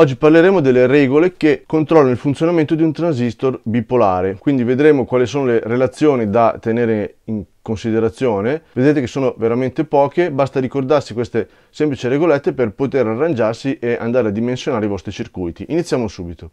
Oggi parleremo delle regole che controllano il funzionamento di un transistor bipolare, quindi vedremo quali sono le relazioni da tenere in considerazione. Vedete che sono veramente poche, basta ricordarsi queste semplici regolette per poter arrangiarsi e andare a dimensionare i vostri circuiti. Iniziamo subito.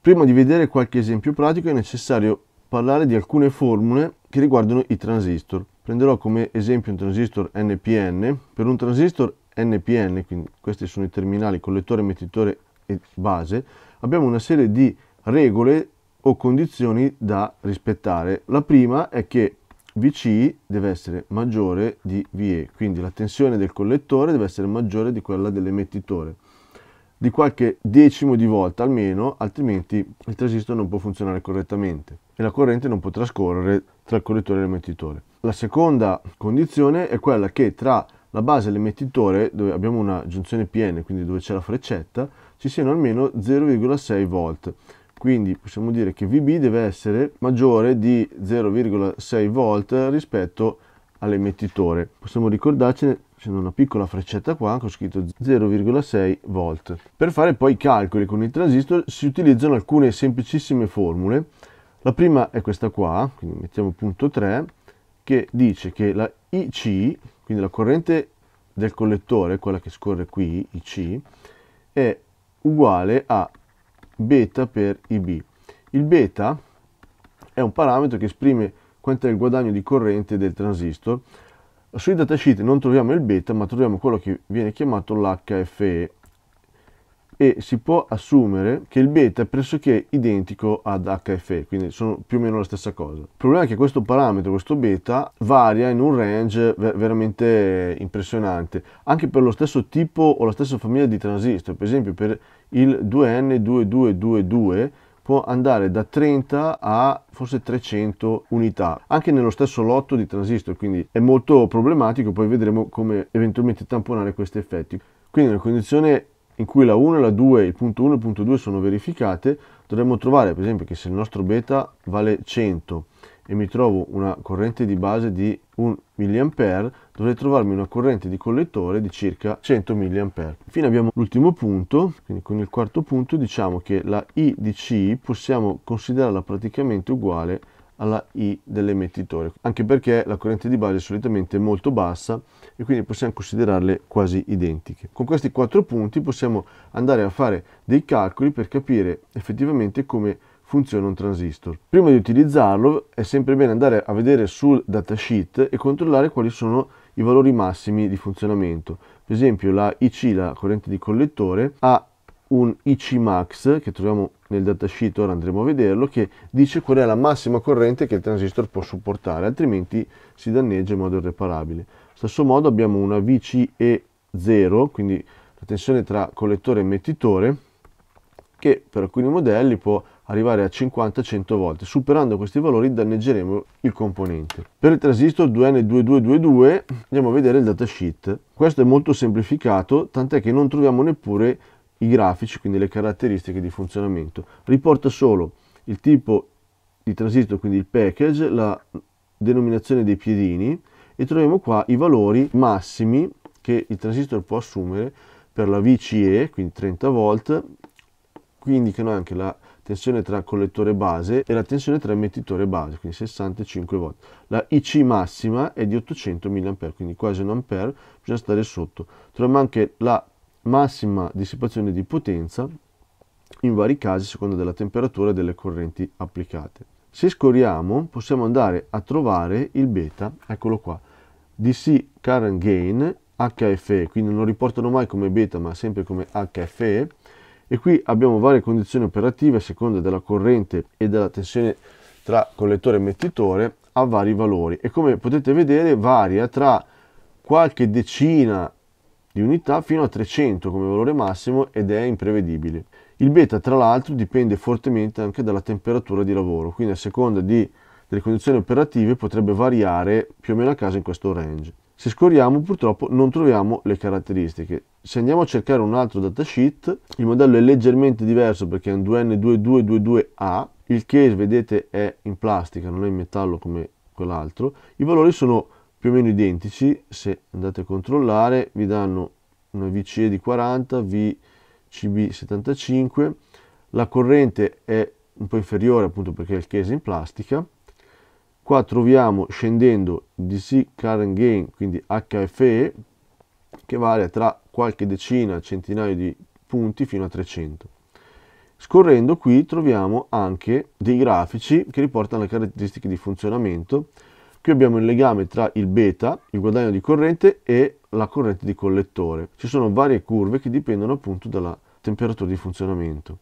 Prima di vedere qualche esempio pratico è necessario parlare di alcune formule che riguardano i transistor. Prenderò come esempio un transistor NPN. Per un transistor NPN, quindi questi sono i terminali collettore, emettitore e base, abbiamo una serie di regole o condizioni da rispettare. La prima è che VC deve essere maggiore di VE, quindi la tensione del collettore deve essere maggiore di quella dell'emettitore, di qualche decimo di volta almeno, altrimenti il transistor non può funzionare correttamente e la corrente non potrà scorrere tra il collettore e l'emettitore. La seconda condizione è quella che tra la base e l'emettitore, dove abbiamo una giunzione PN, quindi dove c'è la freccetta, ci siano almeno 0,6 volt. Quindi possiamo dire che VB deve essere maggiore di 0,6 volt rispetto all'emettitore. Possiamo ricordarcene c'è una piccola freccetta qua che ho scritto 0,6 volt. Per fare poi i calcoli con il transistor si utilizzano alcune semplicissime formule. La prima è questa qua, quindi mettiamo punto 3, che dice che la IC quindi la corrente del collettore, quella che scorre qui, IC, è uguale a beta per IB. Il beta è un parametro che esprime quanto è il guadagno di corrente del transistor. Sui datasheet non troviamo il beta, ma troviamo quello che viene chiamato l'HFE, e si può assumere che il beta è pressoché identico ad HFE, quindi sono più o meno la stessa cosa. Il problema è che questo parametro, questo beta, varia in un range veramente impressionante, anche per lo stesso tipo o la stessa famiglia di transistor, per esempio per il 2N2222 può andare da 30 a forse 300 unità anche nello stesso lotto di transistor quindi è molto problematico poi vedremo come eventualmente tamponare questi effetti quindi una condizione in cui la 1 la 2, il punto 1 e il punto 2 sono verificate, dovremmo trovare per esempio che se il nostro beta vale 100 e mi trovo una corrente di base di 1 mA, dovrei trovarmi una corrente di collettore di circa 100 mA. Infine abbiamo l'ultimo punto, quindi con il quarto punto diciamo che la I di C possiamo considerarla praticamente uguale alla I dell'emettitore, anche perché la corrente di base è solitamente molto bassa e quindi possiamo considerarle quasi identiche. Con questi quattro punti possiamo andare a fare dei calcoli per capire effettivamente come funziona un transistor. Prima di utilizzarlo è sempre bene andare a vedere sul datasheet e controllare quali sono i valori massimi di funzionamento. Per esempio la IC, la corrente di collettore, ha un IC max che troviamo nel datasheet, ora andremo a vederlo, che dice qual è la massima corrente che il transistor può supportare, altrimenti si danneggia in modo irreparabile. Stesso modo abbiamo una VCE0, quindi la tensione tra collettore e emettitore, che per alcuni modelli può arrivare a 50-100 volte. Superando questi valori danneggeremo il componente. Per il transistor 2N2222 andiamo a vedere il datasheet. Questo è molto semplificato, tant'è che non troviamo neppure i grafici, quindi le caratteristiche di funzionamento. Riporta solo il tipo di transistor, quindi il package, la denominazione dei piedini e troviamo qua i valori massimi che il transistor può assumere per la VCE, quindi 30 volt, qui indicano anche la tensione tra collettore base e la tensione tra emettitore base, quindi 65 volt. La IC massima è di 800 mA, quindi quasi un ampere, bisogna stare sotto. Troviamo anche la massima dissipazione di potenza in vari casi a seconda della temperatura e delle correnti applicate. Se scorriamo possiamo andare a trovare il beta, eccolo qua, DC current gain HFE, quindi non riportano mai come beta ma sempre come HFE e qui abbiamo varie condizioni operative a seconda della corrente e della tensione tra collettore e emettitore a vari valori e come potete vedere varia tra qualche decina di unità fino a 300 come valore massimo ed è imprevedibile. Il beta tra l'altro dipende fortemente anche dalla temperatura di lavoro, quindi a seconda di, delle condizioni operative potrebbe variare più o meno a caso in questo range. Se scorriamo purtroppo non troviamo le caratteristiche. Se andiamo a cercare un altro datasheet, il modello è leggermente diverso perché è un 2N2222A, il case vedete è in plastica, non è in metallo come quell'altro, i valori sono più o meno identici, se andate a controllare vi danno una VCE di 40, VCB 75, la corrente è un po' inferiore appunto perché è il case in plastica, qua troviamo scendendo DC current gain, quindi HFE, che varia tra qualche decina, centinaio di punti fino a 300. Scorrendo qui troviamo anche dei grafici che riportano le caratteristiche di funzionamento Qui abbiamo il legame tra il beta, il guadagno di corrente e la corrente di collettore. Ci sono varie curve che dipendono appunto dalla temperatura di funzionamento.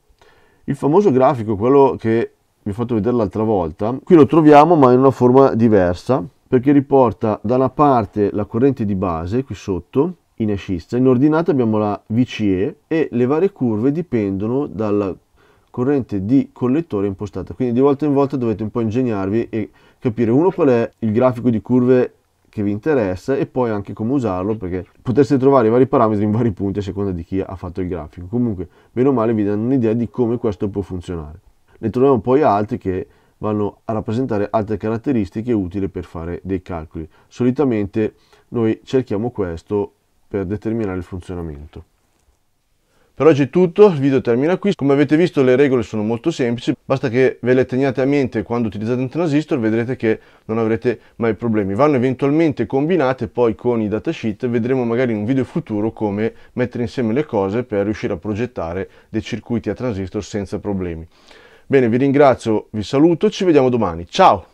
Il famoso grafico, quello che vi ho fatto vedere l'altra volta, qui lo troviamo ma in una forma diversa perché riporta da una parte la corrente di base qui sotto in ascissa, in ordinata abbiamo la VCE e le varie curve dipendono dal corrente di collettore impostata. Quindi di volta in volta dovete un po' ingegnarvi e capire uno qual è il grafico di curve che vi interessa e poi anche come usarlo perché potreste trovare i vari parametri in vari punti a seconda di chi ha fatto il grafico. Comunque, meno male vi danno un'idea di come questo può funzionare. Ne troviamo poi altri che vanno a rappresentare altre caratteristiche utili per fare dei calcoli. Solitamente noi cerchiamo questo per determinare il funzionamento. Per oggi è tutto, il video termina qui. Come avete visto le regole sono molto semplici, basta che ve le teniate a mente quando utilizzate un transistor, vedrete che non avrete mai problemi. Vanno eventualmente combinate poi con i datasheet, vedremo magari in un video futuro come mettere insieme le cose per riuscire a progettare dei circuiti a transistor senza problemi. Bene, vi ringrazio, vi saluto, ci vediamo domani. Ciao!